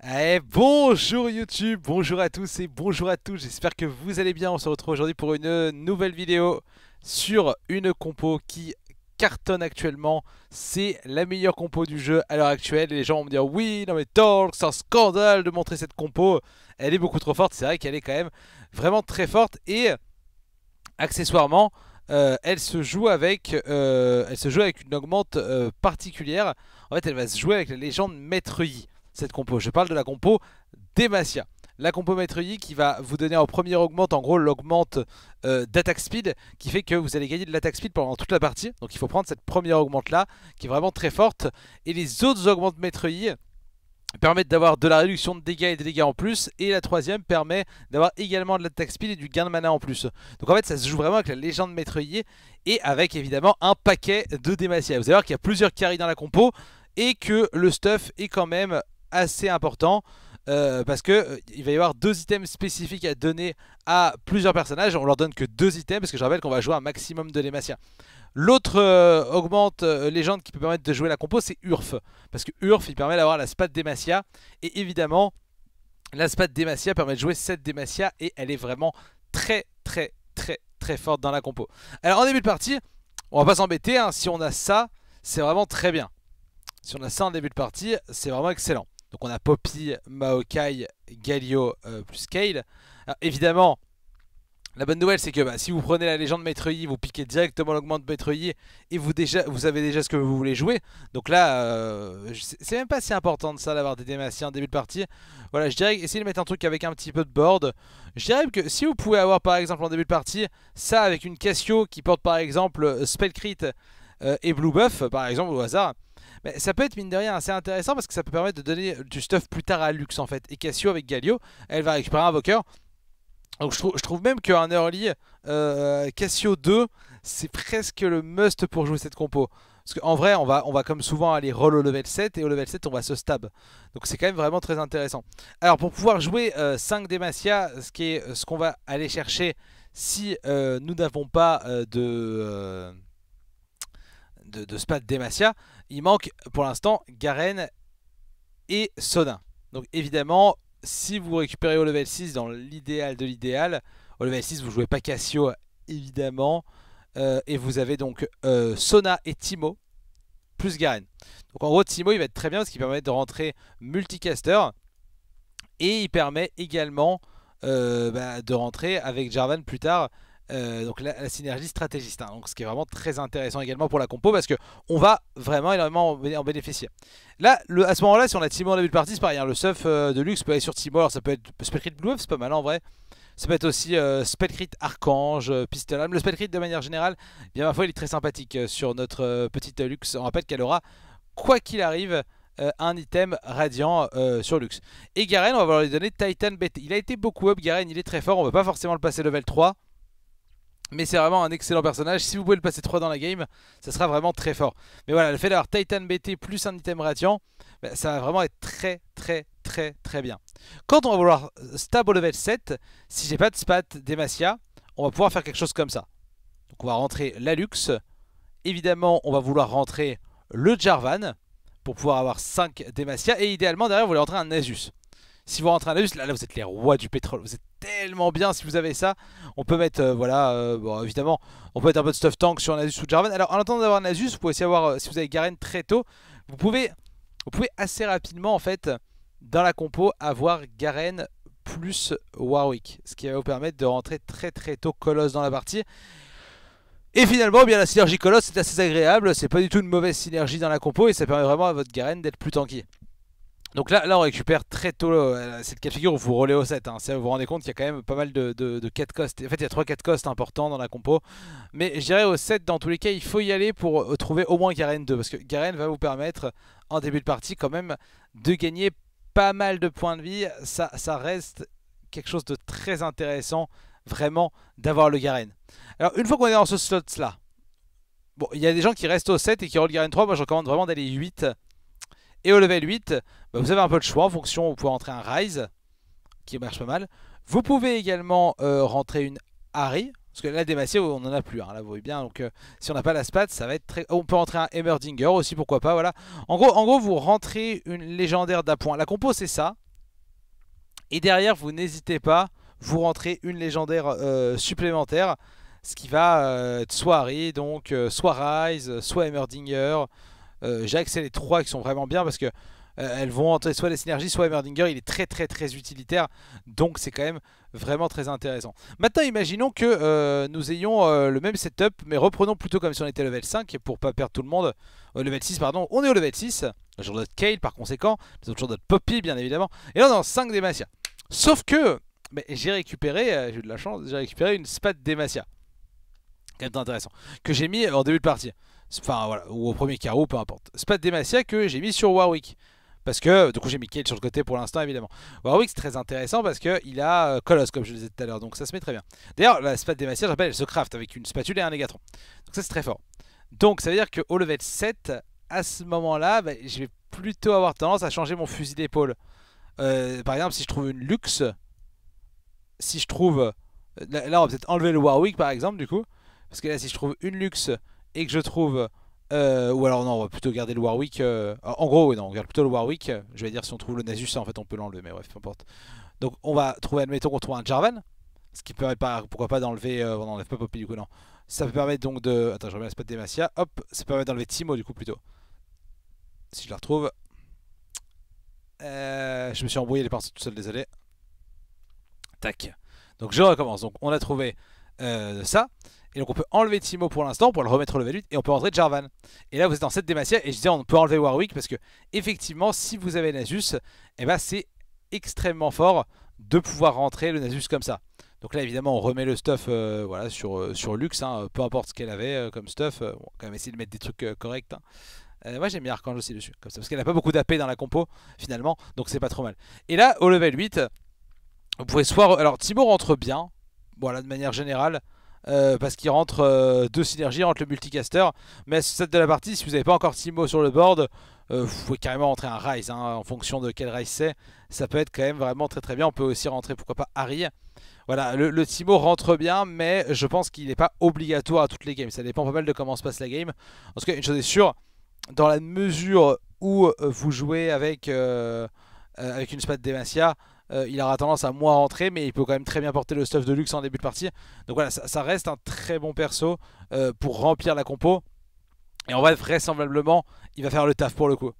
Allez eh, bonjour YouTube, bonjour à tous et bonjour à tous, j'espère que vous allez bien, on se retrouve aujourd'hui pour une nouvelle vidéo sur une compo qui cartonne actuellement, c'est la meilleure compo du jeu à l'heure actuelle, les gens vont me dire oui, non mais Talk, c'est un scandale de montrer cette compo, elle est beaucoup trop forte, c'est vrai qu'elle est quand même vraiment très forte et accessoirement euh, elle se joue avec euh, elle se joue avec une augmente euh, particulière, en fait elle va se jouer avec la légende Maître Yi cette compo. Je parle de la compo d'Emacia. La compo Maitreyi qui va vous donner en premier augmente, en gros l'augmente euh, d'attaque speed qui fait que vous allez gagner de l'attaque speed pendant toute la partie. Donc il faut prendre cette première augmente là qui est vraiment très forte. Et les autres augmentes Maitreyi permettent d'avoir de la réduction de dégâts et des dégâts en plus et la troisième permet d'avoir également de l'attaque speed et du gain de mana en plus donc en fait ça se joue vraiment avec la légende Yi et avec évidemment un paquet de Demacia vous allez voir qu'il y a plusieurs carries dans la compo et que le stuff est quand même assez important. Euh, parce que euh, il va y avoir deux items spécifiques à donner à plusieurs personnages. On leur donne que deux items parce que je rappelle qu'on va jouer un maximum de Demacia L'autre euh, augmente légende qui peut permettre de jouer la compo, c'est Urf. Parce que Urf, il permet d'avoir la spat Demacia. Et évidemment, la spat Demacia permet de jouer cette Demacia et elle est vraiment très très très très forte dans la compo. Alors en début de partie, on va pas s'embêter. Hein. Si on a ça, c'est vraiment très bien. Si on a ça en début de partie, c'est vraiment excellent. Donc on a Poppy, Maokai, Galio euh, plus Kale. évidemment, la bonne nouvelle c'est que bah, si vous prenez la légende Maître Yi, vous piquez directement l'augmente Maître Yi et vous, déjà, vous avez déjà ce que vous voulez jouer. Donc là, euh, c'est même pas si important de ça d'avoir des démaciens en début de partie. Voilà, je dirais essayer de mettre un truc avec un petit peu de board. Je dirais que si vous pouvez avoir par exemple en début de partie ça avec une Cassio qui porte par exemple euh, Spellcrit et Blue Buff par exemple au hasard mais ça peut être mine de rien assez intéressant parce que ça peut permettre de donner du stuff plus tard à Lux en fait. Et Cassio avec Galio, elle va récupérer un Invoker. Donc je, trouve, même qu'un early euh, Cassio 2, c'est presque le must pour jouer cette compo. Parce qu'en vrai, on va, on va comme souvent aller roll au level 7 et au level 7, on va se stab. Donc c'est quand même vraiment très intéressant. Alors pour pouvoir jouer 5 euh, Demacia, ce qui est euh, ce qu'on va aller chercher si nous n'avons pas de, de, de, Demacia, il manque pour l'instant Garen et Sona. Donc évidemment, si vous récupérez au level 6 dans l'idéal de l'idéal, au level 6 vous jouez pas Cassio évidemment. Euh, et vous avez donc euh, Sona et Timo plus Garen. Donc en gros Timo il va être très bien parce qu'il permet de rentrer multicaster. Et il permet également euh, bah, de rentrer avec Jarvan plus tard euh, donc la, synergie stratégiste, hein. donc ce qui est vraiment très intéressant également pour la compo parce que on va vraiment énormément en, bénéficier. Là, le, à ce moment-là, si on a Timo en début de partie, c'est pareil, hein. le stuff euh, de luxe peut aller sur Timo, alors ça peut être Spellcrit Blue c'est pas mal en vrai. Ça peut être aussi euh, Archange, Pistol Le Spellcrit de manière générale, bien ma il est très sympathique sur notre petite luxe. On rappelle qu'elle aura, quoi qu'il arrive, un item radiant sur luxe Et Garen, on va lui donner Titan BT. Il a été beaucoup up, Garen, il est très fort, on ne peut pas forcément le passer level 3. Mais c'est vraiment un excellent personnage. Si vous pouvez le passer 3 dans la game, ça sera vraiment très fort. Mais voilà, le fait d'avoir Titan BT plus un item radiant, bah, ça va vraiment être très très très très bien. Quand on va vouloir Stable level 7, si j'ai pas de spat d'Emacia, on va pouvoir faire quelque chose comme ça. Donc on va rentrer la luxe Évidemment, on va vouloir rentrer le Jarvan pour pouvoir avoir 5 Demacia. Et idéalement, derrière, vous voulez rentrer un Nasus. Si vous rentrez un Nasus, là vous êtes les rois du pétrole. Vous êtes tellement bien si vous avez ça. On peut mettre, euh, voilà, euh, bon, évidemment, on peut mettre un peu de stuff tank sur Nasus ou Jarvan. Alors, en attendant d'avoir Nasus, vous pouvez aussi avoir, euh, si vous avez Garen très tôt, vous pouvez, vous pouvez assez rapidement, en fait, dans la compo, avoir Garen plus Warwick. Ce qui va vous permettre de rentrer très très tôt Colosse dans la partie. Et finalement, eh bien la synergie Colosse, c'est assez agréable. C'est pas du tout une mauvaise synergie dans la compo et ça permet vraiment à votre Garen d'être plus tanky. Donc là, là, on récupère très tôt euh, cette cas figure où vous roulez au 7. Hein. Vous vous rendez compte qu'il y a quand même pas mal de, 4 costes. cost. En fait, il y a 3 4 costes importants dans la compo. Mais je dirais au 7, dans tous les cas, il faut y aller pour euh, trouver au moins Garen 2. Parce que Garen va vous permettre, en début de partie, quand même, de gagner pas mal de points de vie. Ça, ça reste quelque chose de très intéressant, vraiment, d'avoir le Garen. Alors, une fois qu'on est dans ce slot-là, bon, il y a des gens qui restent au 7 et qui roulent Garen 3. Moi, je recommande vraiment d'aller 8 et au level 8, bah, vous avez un peu de choix en fonction, vous pouvez rentrer un Rise, qui marche pas mal. Vous pouvez également euh, rentrer une Harry, parce que là, démassé on n'en a plus, là, vous voyez bien. Donc, euh, si on n'a pas la SPAT, ça va être très... On peut rentrer un Emerdinger aussi, pourquoi pas, voilà. En gros, en gros vous rentrez une légendaire d'appoint. La compo, c'est ça. Et derrière, vous n'hésitez pas, vous rentrez une légendaire euh, supplémentaire. Ce qui va être soit Harry, donc soit Rise, soit Emerdinger, euh, les trois qui sont vraiment bien parce que euh, elles vont entrer soit les synergies, soit Emerdinger. Il est très très très utilitaire, donc c'est quand même vraiment très intéressant. Maintenant, imaginons que euh, nous ayons euh, le même setup, mais reprenons plutôt comme si on était level 5 pour pas perdre tout le monde. level 6, pardon, on est au level 6. Toujours notre Kale par conséquent, toujours notre Poppy bien évidemment. Et là, on est en 5 Demacia. Sauf que j'ai récupéré, j'ai eu de la chance, j'ai récupéré une Spat Demacia. Quand intéressant, que j'ai mis en début de partie. Enfin voilà, ou au premier carreau, peu importe. Spat Demacia que j'ai mis sur Warwick. Parce que, du coup j'ai mis Kate sur le côté pour l'instant évidemment. Warwick c'est très intéressant parce qu'il a euh, Colosse comme je le disais tout à l'heure, donc ça se met très bien. D'ailleurs la Spat Demacia, je rappelle, elle se craft avec une spatule et un négatron. Donc ça c'est très fort. Donc ça veut dire qu'au level 7, à ce moment-là, bah, je vais plutôt avoir tendance à changer mon fusil d'épaule. Euh, par exemple si je trouve une luxe, si je trouve... Euh, là, on va peut-être enlever le Warwick par exemple du coup. Parce que là si je trouve une luxe et que je trouve... Euh, ou alors non, on va plutôt garder le Warwick. Euh, en gros, non, on garde plutôt le Warwick. Je vais dire si on trouve le Nasus, en fait on peut l'enlever, mais bref, peu importe. Donc on va trouver, admettons qu'on trouve un Jarvan. Ce qui permet pas, pourquoi pas d'enlever... Euh, on enlève pas Poppy du coup, non. Ça peut permettre donc de... Attends, je remets la spot d'Emacia. Hop, ça permet d'enlever Timo du coup plutôt. Si je la retrouve. je me suis embrouillé les parties tout seul, désolé. Tac. Donc je recommence. Donc on a trouvé ça. Et donc on peut enlever Timo pour l'instant pour le remettre au level 8 et on peut rentrer Jarvan. Et là vous êtes dans cette Demacia, et je disais on peut enlever Warwick parce que effectivement si vous avez Nasus, eh ben, c'est extrêmement fort de pouvoir rentrer le Nasus comme ça. Donc là évidemment on remet le stuff euh, voilà, sur, euh, sur Lux, hein, peu importe ce qu'elle avait euh, comme stuff, on va quand même essayer de mettre des trucs corrects. Hein. moi j'aime bien Archange aussi dessus, parce qu'elle n'a pas beaucoup d'AP dans la compo finalement, donc c'est pas trop mal. Et là, au level 8, vous pouvez soit... Alors Timo rentre bien, voilà, de manière générale, euh, parce qu'il rentre euh, deux synergies, entre le multicaster. Mais à de la partie, si vous n'avez pas encore Timo sur le board, euh, vous pouvez carrément rentrer un Rise hein, en fonction de quel Rise c'est. Ça peut être quand même vraiment très très bien. On peut aussi rentrer, pourquoi pas, Harry. Voilà, le, le Timo rentre bien, mais je pense qu'il n'est pas obligatoire à toutes les games. Ça dépend pas mal de comment se passe la game. En tout cas, une chose est sûre, dans la mesure où vous jouez avec, avec une spade d'Emacia, euh, il aura tendance à moins rentrer, mais il peut quand même très bien porter le stuff de luxe en début de partie. Donc voilà, ça, reste un très bon perso euh, pour remplir la compo. Et en vrai, vraisemblablement, il va faire le taf pour le coup.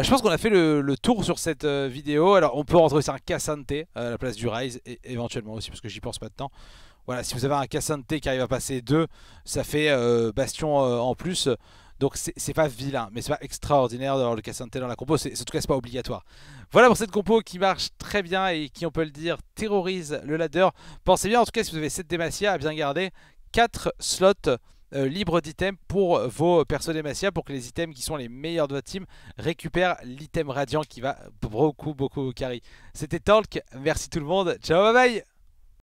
je pense qu'on a fait le, tour sur cette euh, vidéo. Alors, on peut rentrer sur un Cassante à la place du Rise, éventuellement aussi, parce que j'y pense pas de temps. Voilà, si vous avez un Cassante qui arrive à passer 2, ça fait Bastion en plus. Donc c'est pas vilain, mais c'est pas extraordinaire d'avoir le tel dans la compo, c'est en tout cas c'est pas obligatoire. Voilà pour cette compo qui marche très bien et qui on peut le dire terrorise le ladder. Pensez bien en tout cas si vous avez 7 Demacia à bien garder 4 slots euh, libres d'items pour vos persos Demacia pour que les items qui sont les meilleurs de votre team récupèrent l'item radiant qui va beaucoup beaucoup carry. C'était Talk, merci tout le monde, ciao bye bye